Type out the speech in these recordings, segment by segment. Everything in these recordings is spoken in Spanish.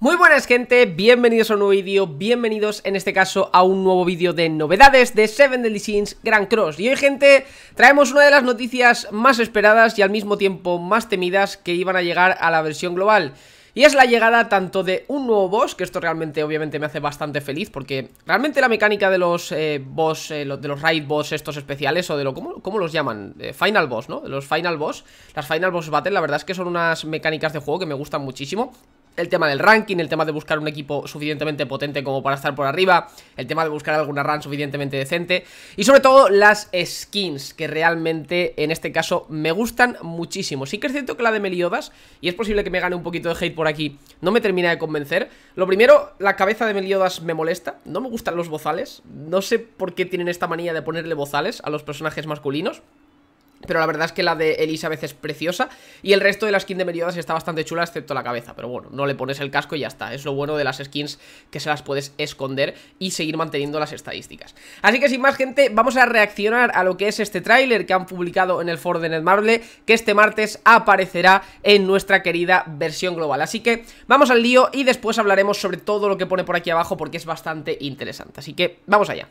Muy buenas gente, bienvenidos a un nuevo vídeo, bienvenidos en este caso a un nuevo vídeo de novedades de Seven Deadly Sins Grand Cross Y hoy gente, traemos una de las noticias más esperadas y al mismo tiempo más temidas que iban a llegar a la versión global y es la llegada tanto de un nuevo boss, que esto realmente obviamente me hace bastante feliz, porque realmente la mecánica de los eh, boss, eh, de los raid boss estos especiales, o de lo, ¿cómo, los llaman? Eh, final boss, ¿no? los final boss, las final boss battle, la verdad es que son unas mecánicas de juego que me gustan muchísimo el tema del ranking, el tema de buscar un equipo suficientemente potente como para estar por arriba, el tema de buscar alguna run suficientemente decente y sobre todo las skins que realmente en este caso me gustan muchísimo. Sí que es cierto que la de Meliodas, y es posible que me gane un poquito de hate por aquí, no me termina de convencer. Lo primero, la cabeza de Meliodas me molesta, no me gustan los bozales, no sé por qué tienen esta manía de ponerle bozales a los personajes masculinos. Pero la verdad es que la de Elizabeth es preciosa Y el resto de la skin de Meriodas está bastante chula Excepto la cabeza, pero bueno, no le pones el casco y ya está Es lo bueno de las skins que se las puedes esconder Y seguir manteniendo las estadísticas Así que sin más gente, vamos a reaccionar A lo que es este tráiler que han publicado En el foro de Netmarble, que este martes Aparecerá en nuestra querida Versión global, así que vamos al lío Y después hablaremos sobre todo lo que pone por aquí abajo Porque es bastante interesante, así que vamos allá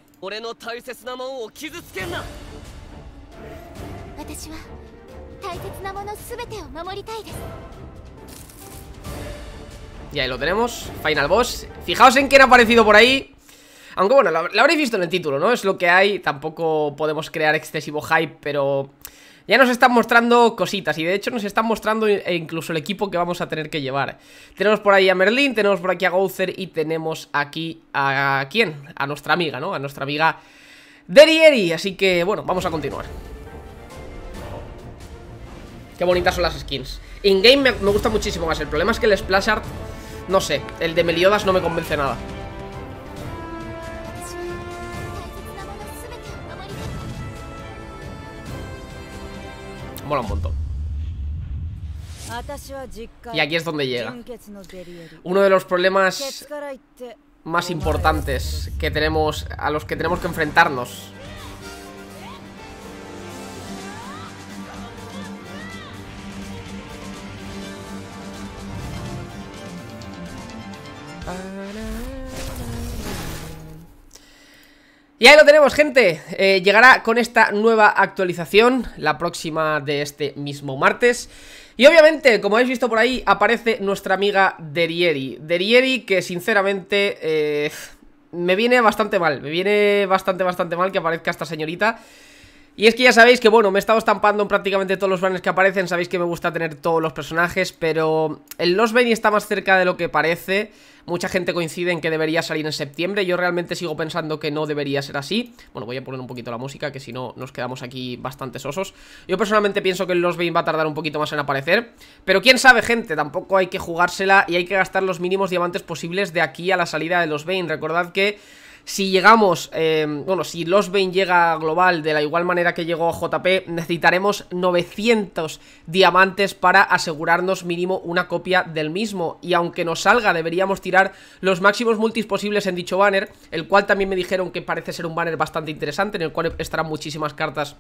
y ahí lo tenemos, Final Boss Fijaos en quién ha aparecido por ahí Aunque bueno, lo, habréis visto en el título, ¿no? Es lo que hay, tampoco podemos crear excesivo hype Pero ya nos están mostrando cositas Y de hecho nos están mostrando e incluso el equipo que vamos a tener que llevar Tenemos por ahí a Merlin, tenemos por aquí a Gouther Y tenemos aquí a... ¿quién? A nuestra amiga, ¿no? A nuestra amiga Derieri Así que bueno, vamos a continuar Qué bonitas son las skins. In-game me, gusta muchísimo más. El problema es que el Splash Art, no sé, el de Meliodas no me convence nada. Mola un montón. Y aquí es donde llega. Uno de los problemas más importantes que tenemos, a los que tenemos que enfrentarnos Y ahí lo tenemos, gente. Eh, llegará con esta nueva actualización, la próxima de este mismo martes. Y obviamente, como habéis visto por ahí, aparece nuestra amiga Derieri. Derieri que, sinceramente, eh, me viene bastante mal. Me viene bastante, bastante mal que aparezca esta señorita. Y es que ya sabéis que, bueno, me he estado estampando en prácticamente todos los banners que aparecen Sabéis que me gusta tener todos los personajes Pero el los Bane está más cerca de lo que parece Mucha gente coincide en que debería salir en septiembre Yo realmente sigo pensando que no debería ser así Bueno, voy a poner un poquito la música Que si no, nos quedamos aquí bastante sosos Yo personalmente pienso que el Lost Bane va a tardar un poquito más en aparecer Pero quién sabe, gente Tampoco hay que jugársela Y hay que gastar los mínimos diamantes posibles de aquí a la salida de los Bane Recordad que... Si llegamos, eh, bueno, si Bane llega global de la igual manera que llegó JP, necesitaremos 900 diamantes para asegurarnos mínimo una copia del mismo. Y aunque nos salga, deberíamos tirar los máximos multis posibles en dicho banner, el cual también me dijeron que parece ser un banner bastante interesante, en el cual estarán muchísimas cartas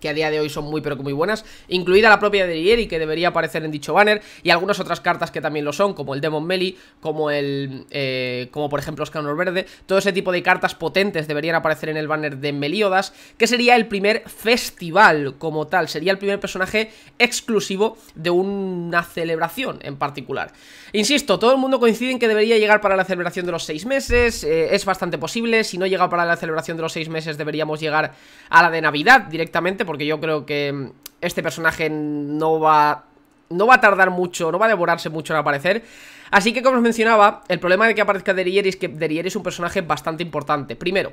que a día de hoy son muy pero que muy buenas, incluida la propia de Rieri que debería aparecer en dicho banner y algunas otras cartas que también lo son, como el Demon Meli... como el eh, como por ejemplo Scanner Verde, todo ese tipo de cartas potentes deberían aparecer en el banner de Meliodas, que sería el primer festival como tal, sería el primer personaje exclusivo de una celebración en particular. Insisto, todo el mundo coincide en que debería llegar para la celebración de los seis meses, eh, es bastante posible, si no llega para la celebración de los seis meses deberíamos llegar a la de Navidad directamente, porque yo creo que mm, este personaje no va... No va a tardar mucho, no va a devorarse mucho al aparecer Así que como os mencionaba, el problema de que aparezca Derieri es que Derieri es un personaje bastante importante Primero,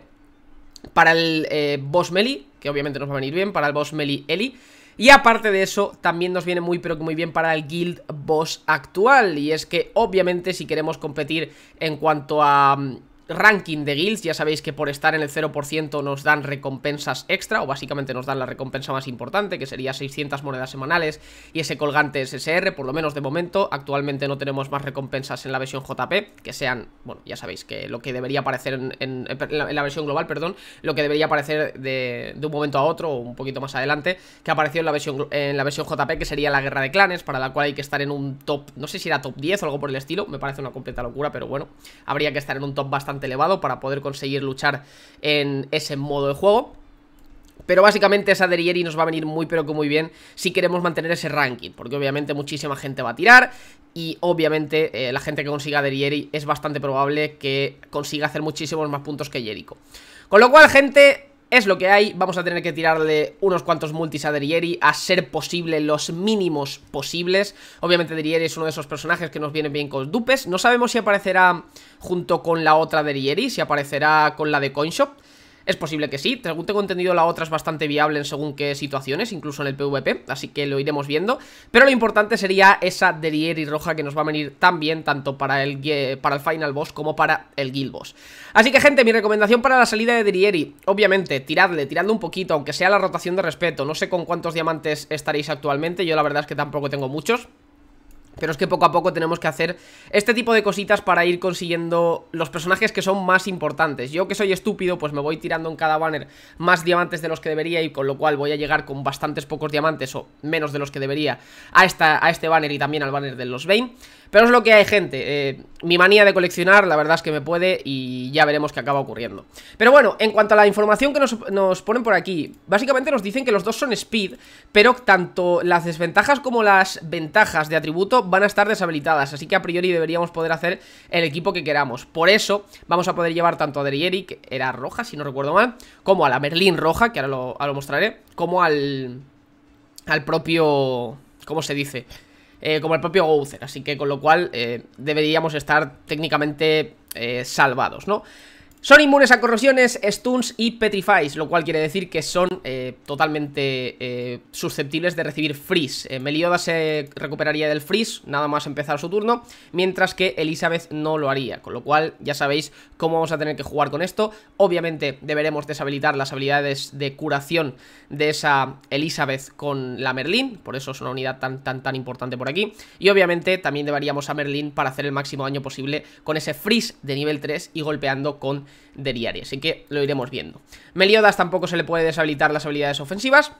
para el eh, boss Meli, que obviamente nos va a venir bien Para el boss Meli, Eli y aparte de eso, también nos viene muy pero que muy bien para el Guild Boss actual. Y es que obviamente si queremos competir en cuanto a mm, ranking de guilds, ya sabéis que por estar en el 0% nos dan recompensas extra, o básicamente nos dan la recompensa más importante, que sería 600 monedas semanales y ese colgante SSR, por lo menos de momento, actualmente no tenemos más recompensas en la versión JP, que sean, bueno, ya sabéis que lo que debería aparecer en, la, versión global, perdón, lo que debería aparecer de, de, un momento a otro, o un poquito más adelante, que apareció en la, versión, en la versión JP, que sería la guerra de clanes, para la cual hay que estar en un top, no sé si era top 10 o algo por el estilo, me parece una completa locura, pero bueno, habría que estar en un top bastante elevado para poder conseguir luchar en ese modo de juego. Pero básicamente esa Derieri nos va a venir muy pero que muy bien si queremos mantener ese ranking, porque obviamente muchísima gente va a tirar y obviamente eh, la gente que consiga Derieri es bastante probable que consiga hacer muchísimos más puntos que Jericho. Con lo cual, gente, es lo que hay, vamos a tener que tirarle unos cuantos multis a Derieri a ser posible los mínimos posibles. Obviamente Derieri es uno de esos personajes que nos vienen bien con dupes. No sabemos si aparecerá junto con la otra Derieri, si aparecerá con la de Coinshop. Es posible que sí, según tengo entendido la otra es bastante viable en según qué situaciones, incluso en el PvP, así que lo iremos viendo. Pero lo importante sería esa Derieri roja que nos va a venir tan bien tanto para el, para el Final Boss como para el Guild Boss. Así que gente, mi recomendación para la salida de Derieri, obviamente, tiradle, tiradle un poquito, aunque sea la rotación de respeto. No sé con cuántos diamantes estaréis actualmente, yo la verdad es que tampoco tengo muchos, pero es que poco a poco tenemos que hacer este tipo de cositas para ir consiguiendo los personajes que son más importantes. Yo que soy estúpido, pues me voy tirando en cada banner más diamantes de los que debería y con lo cual voy a llegar con bastantes pocos diamantes o menos de los que debería a, esta, a este banner y también al banner de los Bane. Pero es lo que hay, gente. Eh, mi manía de coleccionar, la verdad es que me puede y ya veremos qué acaba ocurriendo. Pero bueno, en cuanto a la información que nos ponen por aquí, básicamente nos dicen que los dos son speed, pero tanto las desventajas como las ventajas de atributo van a estar deshabilitadas, así que a priori deberíamos poder hacer el equipo que queramos. Por eso vamos a poder llevar tanto a Derieri, que era roja si no recuerdo mal, como a la Merlín roja, que ahora lo, mostraré, como al, al propio... ¿Cómo se dice? Eh, como el propio Gouzer, así que con lo cual eh, deberíamos estar técnicamente eh, salvados, ¿no? Son inmunes a corrosiones, stuns y petrifies, lo cual quiere decir que son eh, totalmente eh, susceptibles de recibir freeze. Eh, Melioda Meliodas se recuperaría del freeze nada más empezar su turno, mientras que Elizabeth no lo haría, con lo cual ya sabéis cómo vamos a tener que jugar con esto. Obviamente deberemos deshabilitar las habilidades de curación de esa Elizabeth con la Merlin, por eso es una unidad tan tan tan importante por aquí. Y obviamente también deberíamos a Merlin para hacer el máximo daño posible con ese freeze de nivel 3 y golpeando con de diario, así que lo iremos viendo. Meliodas tampoco se le puede deshabilitar las habilidades ofensivas,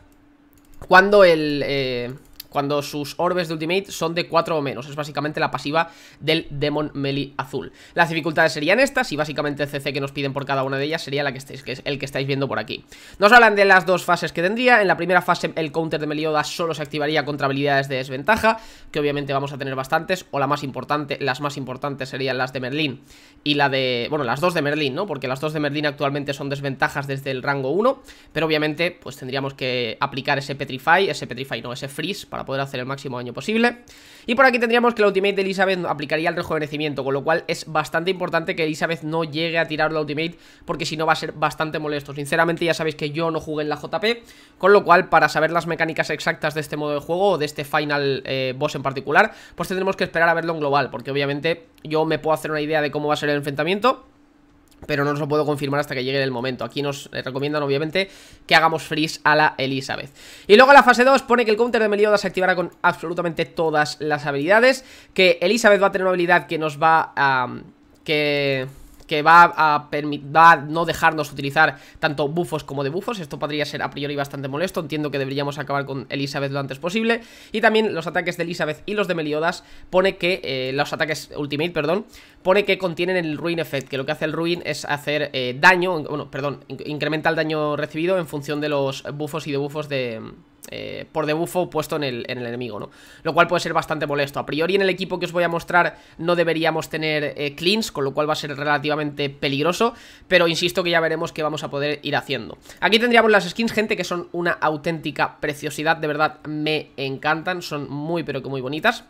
cuando el... Eh, cuando sus orbes de ultimate son de 4 o menos. Es básicamente la pasiva del Demon Meli azul. Las dificultades serían estas y básicamente el CC que nos piden por cada una de ellas sería la que estéis, que es el que estáis viendo por aquí. Nos hablan de las dos fases que tendría. En la primera fase el counter de Meliodas solo se activaría contra habilidades de desventaja, que obviamente vamos a tener bastantes, o la más importante, las más importantes serían las de Merlin... y la de, bueno, las dos de Merlin... ¿no? Porque las dos de Merlin actualmente son desventajas desde el rango 1, pero obviamente pues tendríamos que aplicar ese Petrify, ese Petrify no, ese Freeze, para poder hacer el máximo daño posible. Y por aquí tendríamos que la ultimate de Elizabeth aplicaría el rejuvenecimiento, con lo cual es bastante importante que Elizabeth no llegue a tirar la ultimate, porque si no va a ser bastante molesto. Sinceramente ya sabéis que yo no jugué en la JP, con lo cual para saber las mecánicas exactas de este modo de juego, o de este final eh, boss en particular, pues tendremos que esperar a verlo en global, porque obviamente yo me puedo hacer una idea de cómo va a ser el enfrentamiento pero no os lo puedo confirmar hasta que llegue el momento. Aquí nos eh, recomiendan, obviamente, que hagamos freeze a la Elizabeth. Y luego la fase 2 pone que el counter de Meliodas se activará con absolutamente todas las habilidades, que Elizabeth va a tener una habilidad que nos va a... que que va a, va no dejarnos utilizar tanto bufos como debuffos, Esto podría ser a priori bastante molesto. Entiendo que deberíamos acabar con Elizabeth lo antes posible. Y también los ataques de Elizabeth y los de Meliodas pone que... Eh, los ataques Ultimate, perdón, pone que contienen el Ruin Effect, que lo que hace el Ruin es hacer eh, daño, bueno, perdón, incrementa el daño recibido en función de los buffos y debuffos de... Eh, por debufo puesto en el, en el, enemigo, ¿no? Lo cual puede ser bastante molesto. A priori en el equipo que os voy a mostrar no deberíamos tener eh, cleans, con lo cual va a ser relativamente peligroso, pero insisto que ya veremos qué vamos a poder ir haciendo. Aquí tendríamos las skins, gente, que son una auténtica preciosidad, de verdad me encantan, son muy pero que muy bonitas.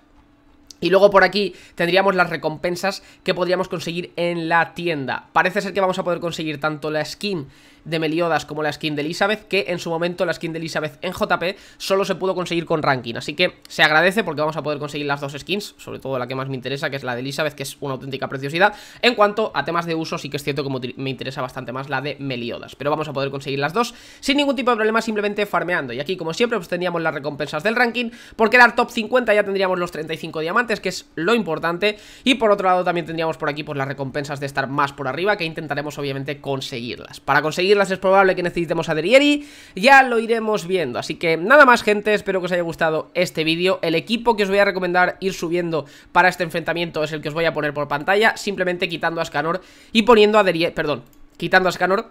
Y luego por aquí tendríamos las recompensas que podríamos conseguir en la tienda. Parece ser que vamos a poder conseguir tanto la skin de Meliodas como la skin de Elizabeth, que en su momento la skin de Elizabeth en JP solo se pudo conseguir con ranking. Así que se agradece porque vamos a poder conseguir las dos skins, sobre todo la que más me interesa, que es la de Elizabeth, que es una auténtica preciosidad. En cuanto a temas de uso, sí que es cierto que me interesa bastante más la de Meliodas, pero vamos a poder conseguir las dos sin ningún tipo de problema, simplemente farmeando. Y aquí, como siempre, pues tendríamos las recompensas del ranking, Porque quedar top 50 ya tendríamos los 35 diamantes, que es lo importante. Y por otro lado también tendríamos por aquí pues las recompensas de estar más por arriba, que intentaremos obviamente conseguirlas. Para conseguirlas es probable que necesitemos a Derieri, ya lo iremos viendo. Así que nada más gente, espero que os haya gustado este vídeo. El equipo que os voy a recomendar ir subiendo para este enfrentamiento es el que os voy a poner por pantalla, simplemente quitando a Scanor y poniendo a Derieri, perdón, quitando a Scanor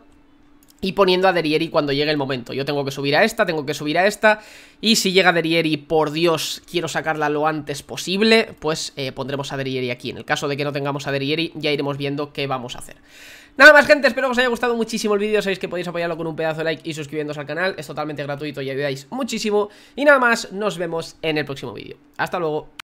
y poniendo a Derieri cuando llegue el momento. Yo tengo que subir a esta, tengo que subir a esta, y si llega Derieri, por Dios, quiero sacarla lo antes posible, pues eh, pondremos a Derieri aquí. En el caso de que no tengamos a Derieri, ya iremos viendo qué vamos a hacer. Nada más gente, espero que os haya gustado muchísimo el vídeo, sabéis que podéis apoyarlo con un pedazo de like y suscribiéndose al canal, es totalmente gratuito y ayudáis muchísimo. Y nada más, nos vemos en el próximo vídeo. Hasta luego.